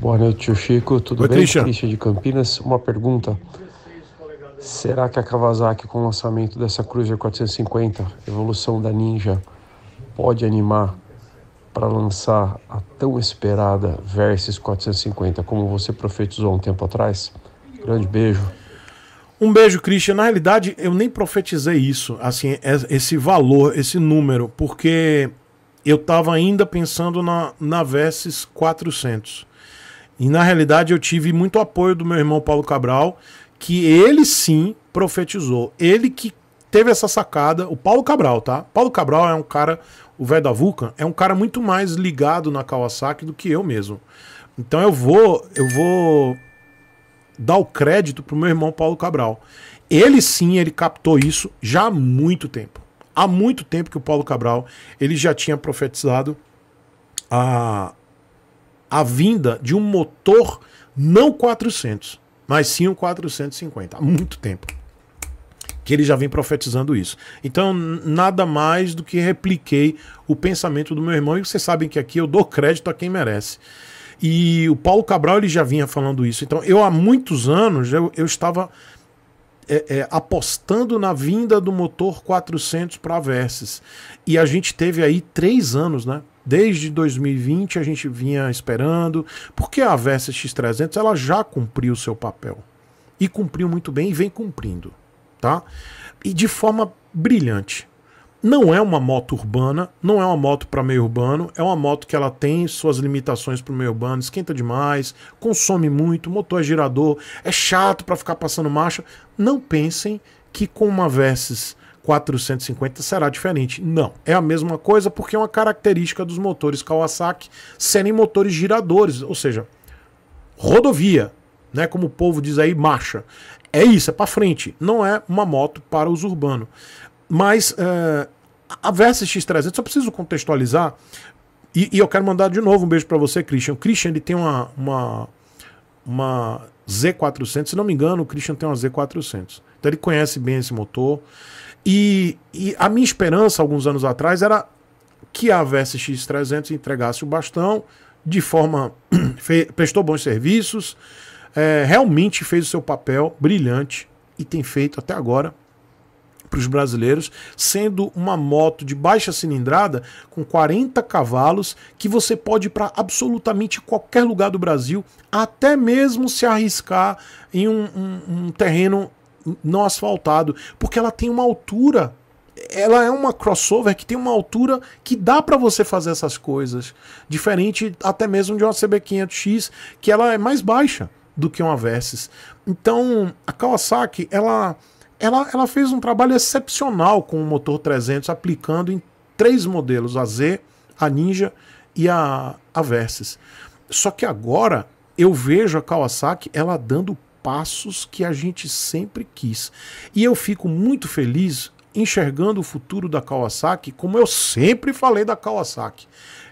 Boa noite, tio Chico. Tudo Oi, bem? Christian. Christian de Campinas. Uma pergunta. Será que a Kawasaki, com o lançamento dessa Cruiser 450, evolução da Ninja, pode animar para lançar a tão esperada Versys 450, como você profetizou um tempo atrás? Grande beijo. Um beijo, Christian. Na realidade, eu nem profetizei isso, assim, é, esse valor, esse número, porque eu estava ainda pensando na, na Versys 400. E na realidade eu tive muito apoio do meu irmão Paulo Cabral, que ele sim profetizou. Ele que teve essa sacada, o Paulo Cabral, tá? Paulo Cabral é um cara, o velho da Vulcan, é um cara muito mais ligado na Kawasaki do que eu mesmo. Então eu vou, eu vou dar o crédito pro meu irmão Paulo Cabral. Ele sim, ele captou isso já há muito tempo. Há muito tempo que o Paulo Cabral, ele já tinha profetizado a a vinda de um motor não 400, mas sim um 450, há muito tempo. Que ele já vem profetizando isso. Então, nada mais do que repliquei o pensamento do meu irmão, e vocês sabem que aqui eu dou crédito a quem merece. E o Paulo Cabral ele já vinha falando isso. Então, eu há muitos anos eu, eu estava é, é, apostando na vinda do motor 400 para Versys. E a gente teve aí três anos, né? Desde 2020 a gente vinha esperando, porque a Versa X300 ela já cumpriu o seu papel. E cumpriu muito bem e vem cumprindo, tá? E de forma brilhante. Não é uma moto urbana, não é uma moto para meio urbano, é uma moto que ela tem suas limitações para o meio urbano, esquenta demais, consome muito, motor é girador, é chato para ficar passando marcha. Não pensem que com uma Versys 450 será diferente. Não, é a mesma coisa porque é uma característica dos motores Kawasaki serem motores giradores, ou seja, rodovia, né, como o povo diz aí, marcha. É isso, é para frente, não é uma moto para uso urbano. Mas eh, a Versa X300, só preciso contextualizar, e, e, eu quero mandar de novo um beijo para você, Christian. O Christian ele tem uma, uma, uma Z400, se não me engano, o Christian tem uma Z400. Então ele conhece bem esse motor. E, e a minha esperança, alguns anos atrás, era que a VSX 300 entregasse o bastão de forma. prestou bons serviços, é, realmente fez o seu papel brilhante e tem feito até agora para os brasileiros, sendo uma moto de baixa cilindrada com 40 cavalos que você pode ir para absolutamente qualquer lugar do Brasil, até mesmo se arriscar em um, um, um terreno não asfaltado, porque ela tem uma altura. Ela é uma crossover que tem uma altura que dá para você fazer essas coisas, diferente até mesmo de uma CB500X, que ela é mais baixa do que uma Versys. Então, a Kawasaki, ela ela, ela fez um trabalho excepcional com o motor 300, aplicando em três modelos, a Z, a Ninja e a, a Versys. Só que agora eu vejo a Kawasaki ela dando passos que a gente sempre quis. E eu fico muito feliz enxergando o futuro da Kawasaki, como eu sempre falei da Kawasaki.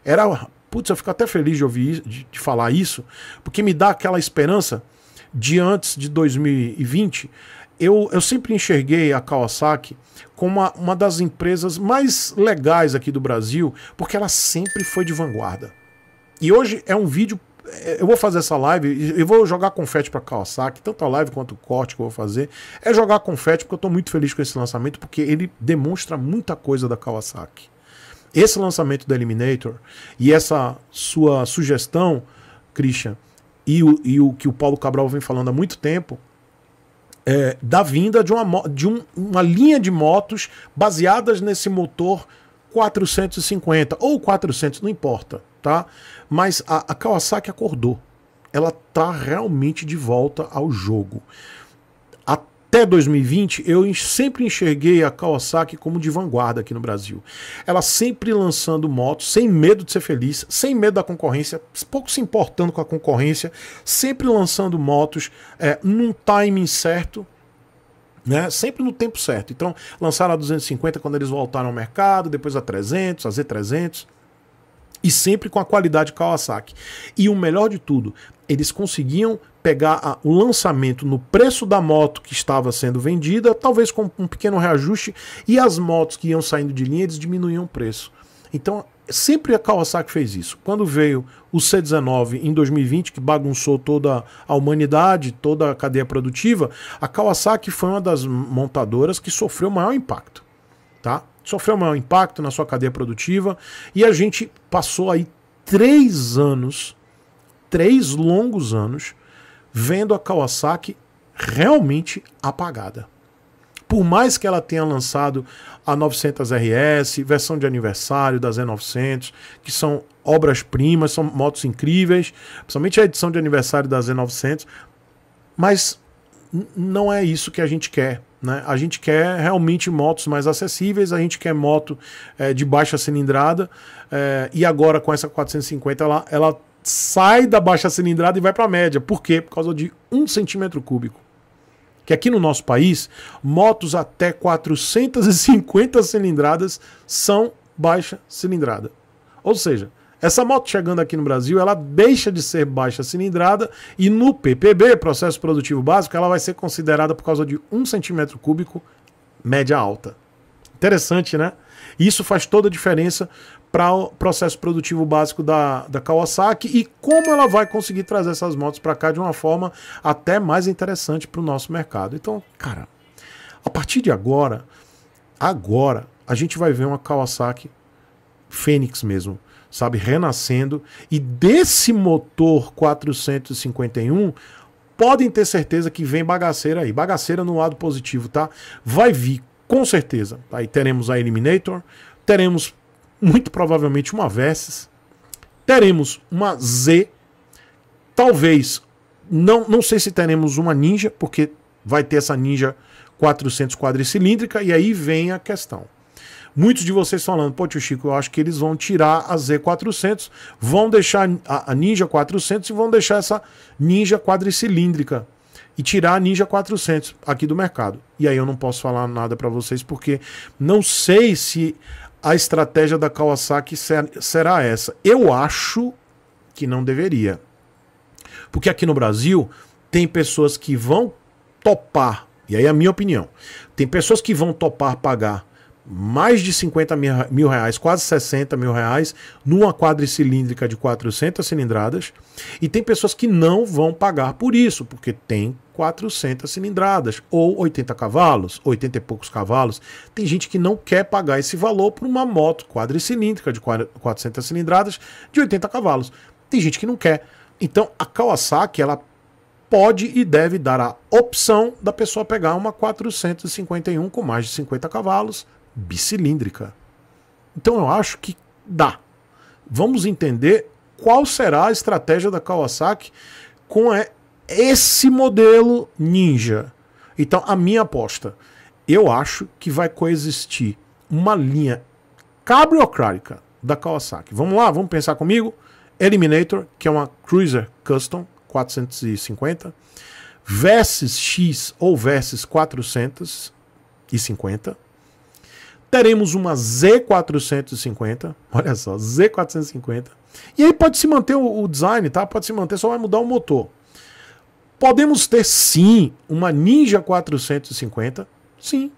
Era, putz, eu fico até feliz de ouvir de, de falar isso, porque me dá aquela esperança de antes de 2020 eu, eu, sempre enxerguei a Kawasaki como uma, uma, das empresas mais legais aqui do Brasil, porque ela sempre foi de vanguarda. E hoje é um vídeo é, eu vou fazer essa live e vou jogar confete para Kawasaki, tanto a live quanto o corte que eu vou fazer, é jogar confete porque eu estou muito feliz com esse lançamento, porque ele demonstra muita coisa da Kawasaki. Esse lançamento da Eliminator e essa sua sugestão, Christian, e o, e o que o Paulo Cabral vem falando há muito tempo, é, da vinda de, uma, de um, uma linha de motos baseadas nesse motor 450 ou 400, não importa, tá? Mas a, a Kawasaki acordou. Ela tá realmente de volta ao jogo. Até 2020, eu sempre enxerguei a Kawasaki como de vanguarda aqui no Brasil. Ela sempre lançando motos, sem medo de ser feliz, sem medo da concorrência, pouco se importando com a concorrência, sempre lançando motos é, num timing certo, né? Sempre no tempo certo. Então, lançaram a 250 quando eles voltaram ao mercado, depois a 300, a Z300. E sempre com a qualidade Kawasaki. E o melhor de tudo, eles conseguiam pegar a, o lançamento no preço da moto que estava sendo vendida, talvez com um pequeno reajuste, e as motos que iam saindo de linha, eles diminuíam o preço. Então, sempre a Kawasaki fez isso. Quando veio o C19 em 2020, que bagunçou toda a humanidade, toda a cadeia produtiva, a Kawasaki foi uma das montadoras que sofreu maior impacto, tá? Sofreu maior impacto na sua cadeia produtiva e a gente passou aí três anos, três longos anos, vendo a Kawasaki realmente apagada. Por mais que ela tenha lançado a 900 RS, versão de aniversário da Z900, que são obras-primas, são motos incríveis, principalmente a edição de aniversário da Z900, mas não é isso que a gente quer. Né? A gente quer realmente motos mais acessíveis, a gente quer moto é, de baixa cilindrada, é, e agora com essa 450 ela, ela sai da baixa cilindrada e vai para a média. Por quê? Por causa de um centímetro cúbico que aqui no nosso país, motos até 450 cilindradas são baixa cilindrada. Ou seja, essa moto chegando aqui no Brasil, ela deixa de ser baixa cilindrada e no PPB, processo produtivo básico, ela vai ser considerada por causa de 1 centímetro cúbico média alta. Interessante, né? Isso faz toda a diferença para o processo produtivo básico da, da Kawasaki e como ela vai conseguir trazer essas motos para cá de uma forma até mais interessante para o nosso mercado. Então, cara, a partir de agora, agora a gente vai ver uma Kawasaki Fênix mesmo, sabe, renascendo e desse motor 451 podem ter certeza que vem bagaceira aí, bagaceira no lado positivo, tá? Vai vir com certeza. Aí tá? teremos a Eliminator, teremos muito provavelmente uma Versys. Teremos uma Z, talvez, não, não sei se teremos uma Ninja, porque vai ter essa Ninja 400 quadricilíndrica, e aí vem a questão. Muitos de vocês falando, pô, tio Chico, eu acho que eles vão tirar a Z400, vão deixar a Ninja 400 e vão deixar essa Ninja quadricilíndrica e tirar a Ninja 400 aqui do mercado. E aí eu não posso falar nada para vocês porque não sei se a estratégia da Kawasaki será essa. Eu acho que não deveria. Porque aqui no Brasil tem pessoas que vão topar, e aí é a minha opinião, tem pessoas que vão topar pagar mais de 50 mil, mil reais, quase 60 mil reais, numa quadricilíndrica de 400 cilindradas, e tem pessoas que não vão pagar por isso, porque tem 400 cilindradas ou 80 cavalos, 80 e poucos cavalos. Tem gente que não quer pagar esse valor por uma moto quadricilíndrica de 400 cilindradas de 80 cavalos. Tem gente que não quer. Então a Kawasaki ela pode e deve dar a opção da pessoa pegar uma 451 com mais de 50 cavalos bicilíndrica. Então eu acho que dá. Vamos entender qual será a estratégia da Kawasaki com é, esse modelo ninja. Então, a minha aposta, eu acho que vai coexistir uma linha cabriocrática da Kawasaki. Vamos lá, vamos pensar comigo. Eliminator, que é uma Cruiser Custom 450, Versys X ou Versys 450. Teremos uma Z450, olha só, Z450. E aí pode se manter o, o design, tá? Pode se manter, só vai mudar o motor. Podemos ter sim uma Ninja 450, sim,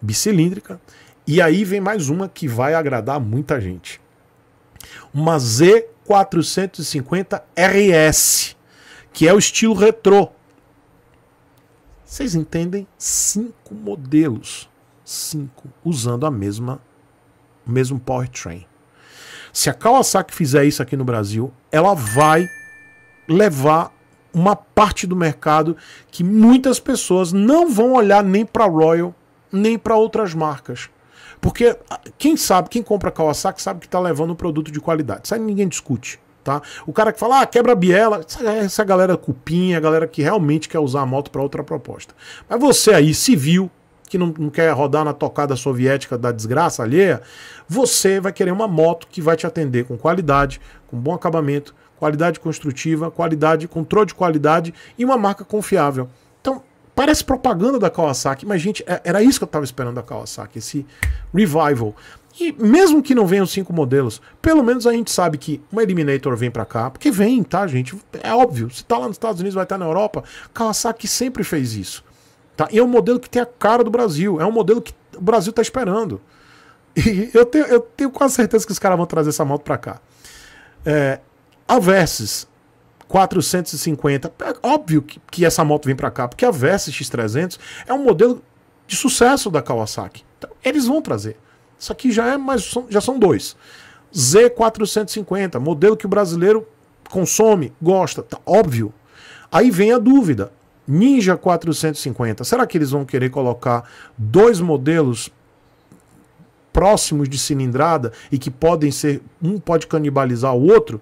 bicilíndrica. E aí vem mais uma que vai agradar muita gente. Uma Z450 RS, que é o estilo retrô. Vocês entendem? Cinco modelos, cinco, usando a mesma o mesmo powertrain. Se a Kawasaki fizer isso aqui no Brasil, ela vai levar uma parte do mercado que muitas pessoas não vão olhar nem para Royal, nem para outras marcas. Porque ah, quem sabe, quem compra Kawasaki sabe que está levando um produto de qualidade. Isso aí ninguém discute. Tá? O cara que fala, ah, quebra a biela, essa galera cupinha, a galera que realmente quer usar a moto para outra proposta. Mas você aí, civil, que não, não, quer rodar na tocada soviética da desgraça alheia, você vai querer uma moto que vai te atender com qualidade, com bom acabamento, qualidade construtiva, qualidade, controle de qualidade e uma marca confiável. Então, parece propaganda da Kawasaki, mas gente, é, era isso que eu estava esperando da Kawasaki, esse revival. E mesmo que não venham cinco modelos, pelo menos a gente sabe que uma Eliminator vem para cá, porque vem, tá, gente? É óbvio. Se tá lá nos Estados Unidos, vai estar tá na Europa. Kawasaki sempre fez isso. Tá? E é um modelo que tem a cara do Brasil. É um modelo que o Brasil tá esperando. E eu tenho, eu tenho quase certeza que os caras vão trazer essa moto para cá. É, a Versys 450, é óbvio que, que essa moto vem para cá, porque a Versys X300 é um modelo de sucesso da Kawasaki. Então, eles vão trazer. Isso aqui já é mais, já são dois. Z450, modelo que o brasileiro consome, gosta, tá óbvio. Aí vem a dúvida. Ninja 450, será que eles vão querer colocar dois modelos próximos de cilindrada e que podem ser um pode canibalizar o outro?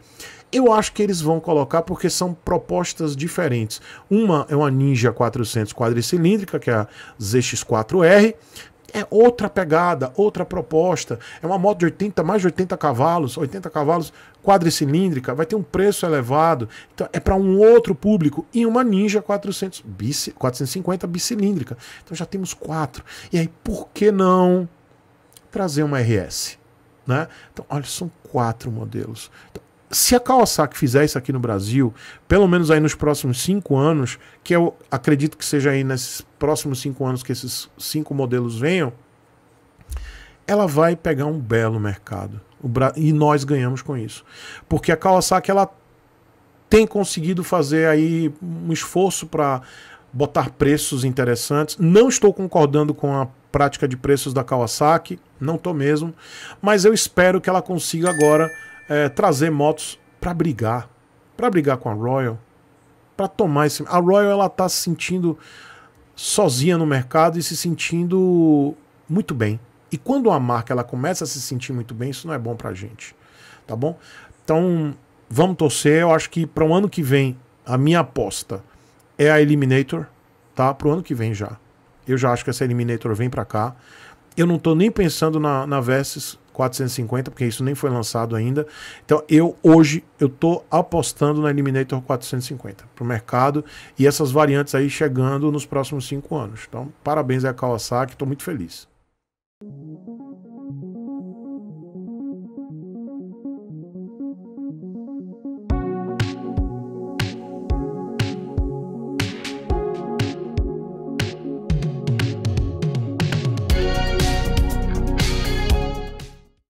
Eu acho que eles vão colocar porque são propostas diferentes. Uma é uma Ninja 400 quadricilíndrica, que é a ZX4R, é outra pegada, outra proposta. É uma moto de 80, mais de 80 cavalos, 80 cavalos, quadricilíndrica, vai ter um preço elevado. Então é para um outro público e uma Ninja 400 bici, 450 bicilíndrica. Então já temos quatro. E aí por que não trazer uma RS, né? Então olha, são quatro modelos. Então, se a Kawasaki fizer isso aqui no Brasil, pelo menos aí nos próximos cinco anos, que eu acredito que seja aí nesses próximos cinco anos que esses cinco modelos venham, ela vai pegar um belo mercado. E nós ganhamos com isso. Porque a Kawasaki ela tem conseguido fazer aí um esforço para botar preços interessantes. Não estou concordando com a prática de preços da Kawasaki, não estou mesmo, mas eu espero que ela consiga agora é, trazer motos para brigar, para brigar com a Royal, para tomar esse. A Royal ela tá se sentindo sozinha no mercado e se sentindo muito bem. E quando a marca ela começa a se sentir muito bem, isso não é bom para a gente, tá bom? Então vamos torcer. Eu acho que para o um ano que vem a minha aposta é a Eliminator, tá? Para o ano que vem já. Eu já acho que essa Eliminator vem para cá. Eu não estou nem pensando na, na Versus, 450, porque isso nem foi lançado ainda. Então eu hoje eu tô apostando na Eliminator 450 para o mercado e essas variantes aí chegando nos próximos cinco anos. Então parabéns a Kawasaki, estou muito feliz.